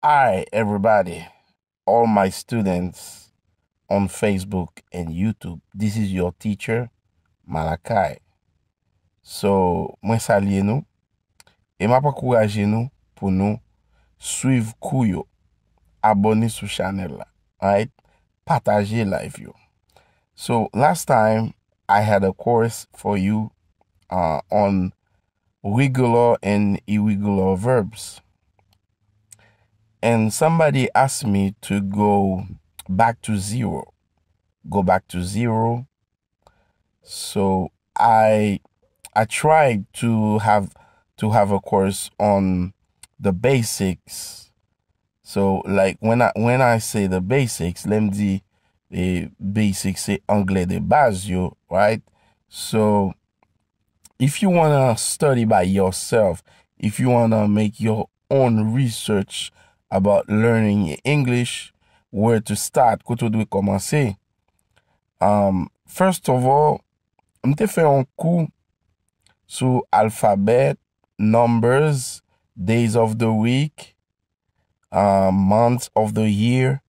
Hi, everybody, all my students on Facebook and YouTube. This is your teacher, Malakai. So, mwen salye nou, e mwen pa kouraje nou pou nou suiv kou yo, abone sou chanel la, right? pataje live yo. So, last time, I had a course for you uh, on regular and irregular verbs and somebody asked me to go back to zero go back to zero so i i tried to have to have a course on the basics so like when i when i say the basics let me the, basics say anglais de base right so if you want to study by yourself if you want to make your own research about learning English, where to start, koutou dwi komanse. Um, first of all, mte fe yon kou sou alfabet, numbers, days of the week, um, months of the year,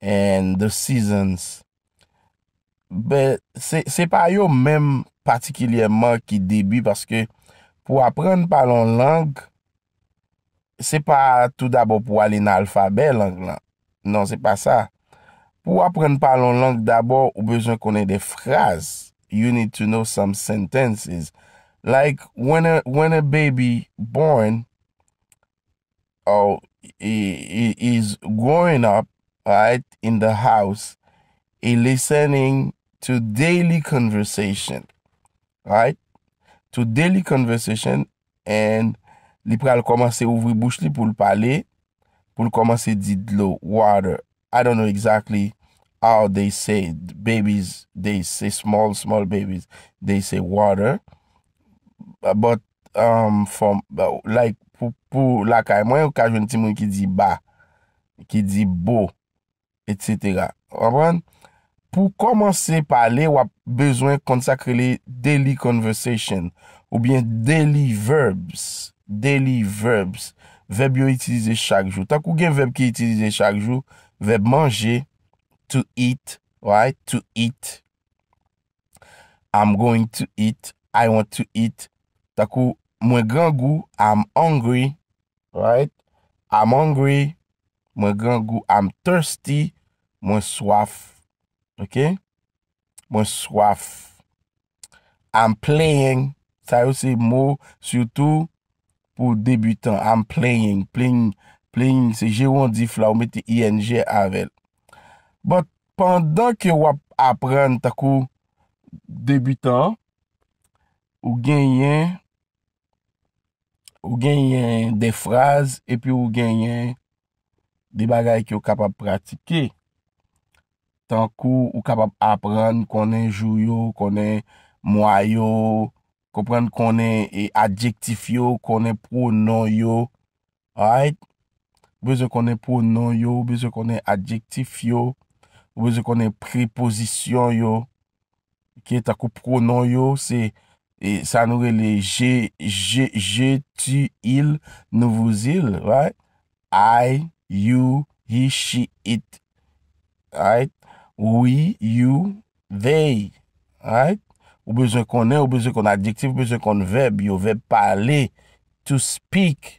and the seasons. Se pa yo mem patikilyeman ki debi, paske pou aprenne palon lang, C'est pas tout d'abord pour aller nan alfabe lang lan. Non, se pa sa. Pou apren palon langue d'abord ou bezon konen des phrases. You need to know some sentences. Like, when a, when a baby born, or is growing up, right, in the house, he listening to daily conversation, right? To daily conversation and li pre al komanse ouvri bouch li pou l pali, pou l komanse di dlo, water. I don't know exactly how they say babies, they say small, small babies, they say water. But, um, like, pou la kaimwen, ou ka jwen ti mwen ki di ba, ki di bo, et cetera. Wabwen? Pou komanse pali, wap bezwen konsakre li daily conversation, ou bien daily verbs, Daily verbs. Verb yo itilize chak jou. Takou gen verb ki itilize chak jou? Verb manje. To eat. Right? To eat. I'm going to eat. I want to eat. Takou mwen gangou. I'm hungry. Right? I'm hungry. Mwen gangou. I'm thirsty. Mwen swaf. Ok? Mwen swaf. I'm playing. Sa yo si mou. Soutou. pou debutant, am playing, playing, playing, se je won di fla, ou mette ING avèl. But, pandan ki wap apren takou debutant, ou genyen, ou genyen de fraz, epi ou genyen de bagay ki w kapap pratike, takou w kapap apren konen jouyo, konen mwayo, Kupren konen e adjektif yo, konen pronon yo, aight? Bezo konen pronon yo, bezo konen adjektif yo, bezo konen preposisyon yo. Ke takou pronon yo, se, se anoure le je, je, je, tu, il, nou vous il, aight? I, you, he, she, it, aight? We, you, they, aight? Ou bezon konen, ou bezon kon adjektif, ou bezon kon veb, yo veb pale, to speak,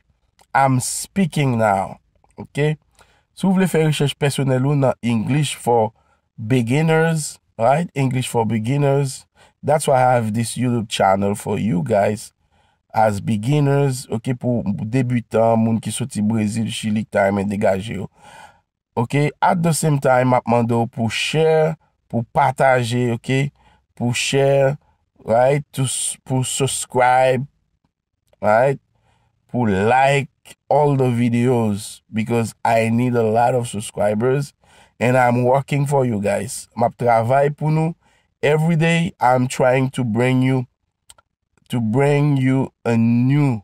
I'm speaking now, okey? Sou wou vle fè richèche personel ou nan English for beginners, right? English for beginners, that's why I have this YouTube channel for you guys, as beginners, okey? Pou debutant, moun ki soti Brazil, Chilik time, e degaje yo, okey? At the same time, ap mando pou share, pou pataje, okey? To share, right? To, por subscribe, right? To like all the videos because I need a lot of subscribers and I'm working for you guys. Ma travail pour nous. Every day I'm trying to bring you to bring you a new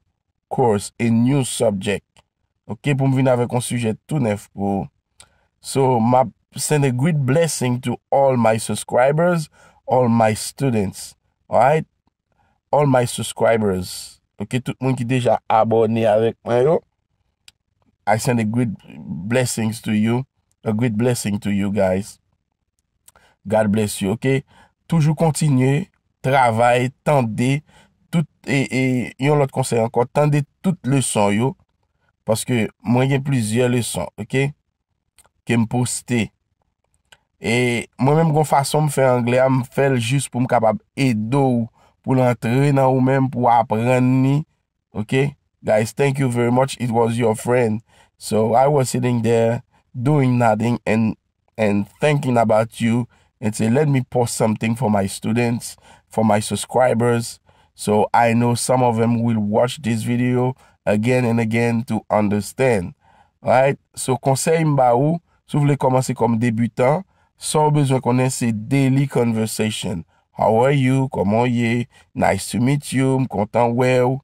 course, a new subject. Okay, pour me venir avec un sujet tout neuf So, ma send a great blessing to all my subscribers, All my students, all right? All my subscribers, ok? Tout moun ki deja abonni avèk mwen yo. I send a good blessing to you. A good blessing to you guys. God bless you, ok? Toujou kontinye, travay, tende, tout, e, e yon lot konsey ankon, tende tout lèson yo, paske mwen gen plizye lèson, ok? Kè m pou stè. ou Ok? Guys, thank you very much. It was your friend. So, I was sitting there doing nothing and, and thinking about you and say, let me post something for my students, for my subscribers. So, I know some of them will watch this video again and again to understand. right? So, conseil m ba ou, sou vle komanse kom debutant, Soulmates Reconnect a daily conversation. How are you? Comment ye? Nice to meet you. content well.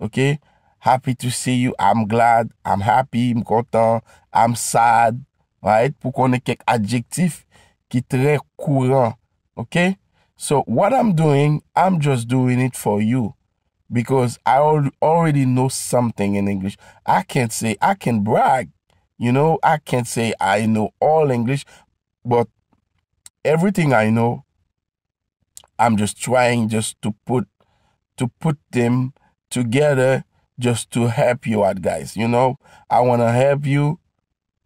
Okay? Happy to see you. I'm glad. I'm happy. content. I'm sad. Right? Pour qu'on ait quelques adjectifs qui très courants. Okay? So what I'm doing, I'm just doing it for you because I already know something in English. I can't say I can brag. You know, I can't say I know all English, but everything I know, I'm just trying just to put to put them together just to help you out, guys. You know, I want to help you,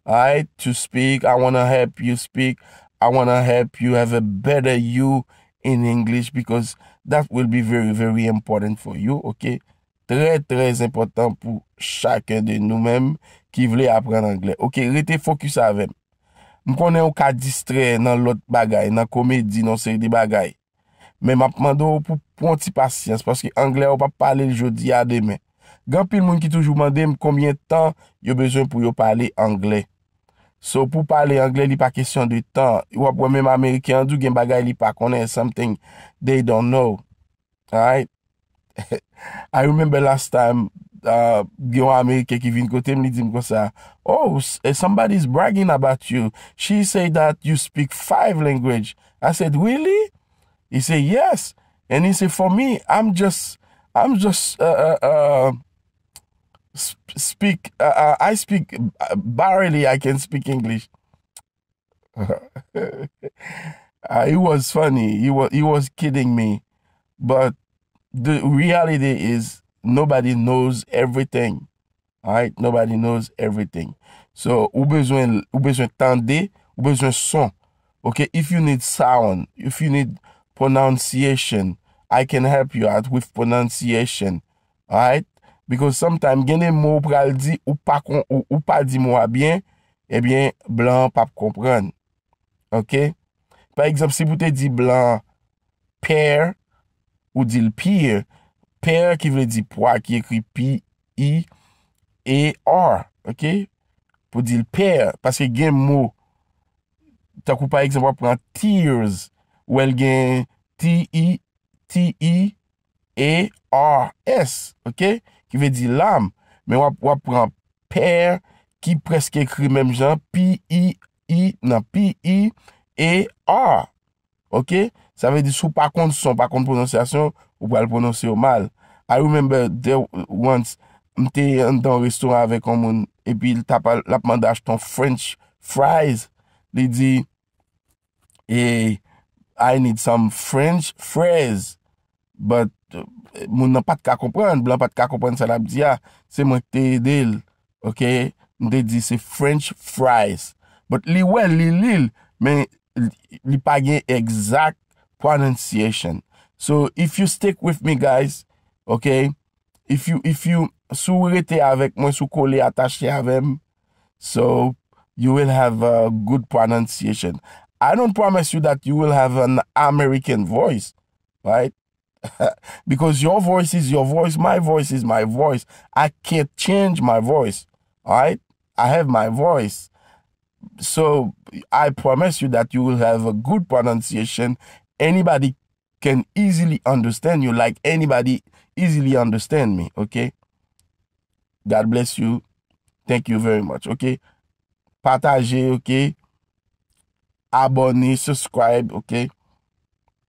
all right, to speak. I want to help you speak. I want to help you have a better you in English because that will be very, very important for you, okay? Très, très important pour chacun de nous-mêmes qui voulait apprendre anglais. Ok, rete focus avec. M konen ou ka distre nan lot bagay, nan komedi, nan seri de bagay. Men map mandou pou pon ti pasyans, paske Angle ou pa pale ljodi ya demen. Gan pil moun ki toujou mandem, komyen tan yo bezwen pou yo pale Angle. So pou pale Angle li pa kesyon de tan, wap wè men Amerike andou gen bagay li pa konen, something they don't know. Alright? I remember last time, gen uh, ki vin kote m li di m kon sa, oh, eh, somebody's bragging about you. She say that you speak five language. I said, really? He say, yes. And he say, for me, I'm just, I'm just, uh, uh, uh speak, uh, I speak barely, I can speak English. it was funny. He was, he was kidding me. But the reality is Nobody knows everything. Alright? Nobody knows everything. So, ou bezwen tende, ou bezwen son. Ok? If you need sound, if you need pronunciation, I can help you out with pronunciation. Alright? Because sometimes, gen de mou pral di ou pa di mou a bien, ebyen, blan pa p kompran. Ok? Par exemple, si pou te di blan per ou dil pir, Pèr ki vle di pwa ki ekri P-I-E-R, ok? Po di l'pèr, e paske gen mwou, ta kou pa eksem wap pran T-E-R-S, wèl gen T-I-T-I-E-R-S, ok? Ki vle di l'am, men wap pran pèr e ki preske ekri menm jan non, P-I-E-R. Ok, sa ve di sou pa kont, sou son pa kont prononsasyon, ou pa l prononsi ou mal. I remember once, mte yon ton restoran avek an moun, e pi la pman da ach ton French fries. Li di, hey, I need some French fries. But, moun nan pat ka kompren, moun nan pat ka kompren sa la psi ya, ah, se mwen te del. Ok, mte di se French fries. But li wel, li lil, men... li pa gen exact pronunciation. So, if you stick with me guys, ok, if you, if you, sou rete avèk mwen, sou kole atache avèm, so, you will have a good pronunciation. I don't promise you that you will have an American voice, right? because your voice is your voice, my voice is my voice. I can't change my voice, all right? I have my voice. So I promise you that you will have a good pronunciation. Anybody can easily understand you, like anybody easily understand me. Okay. God bless you. Thank you very much. Okay. Partager. Okay. Abonnez, subscribe. Okay.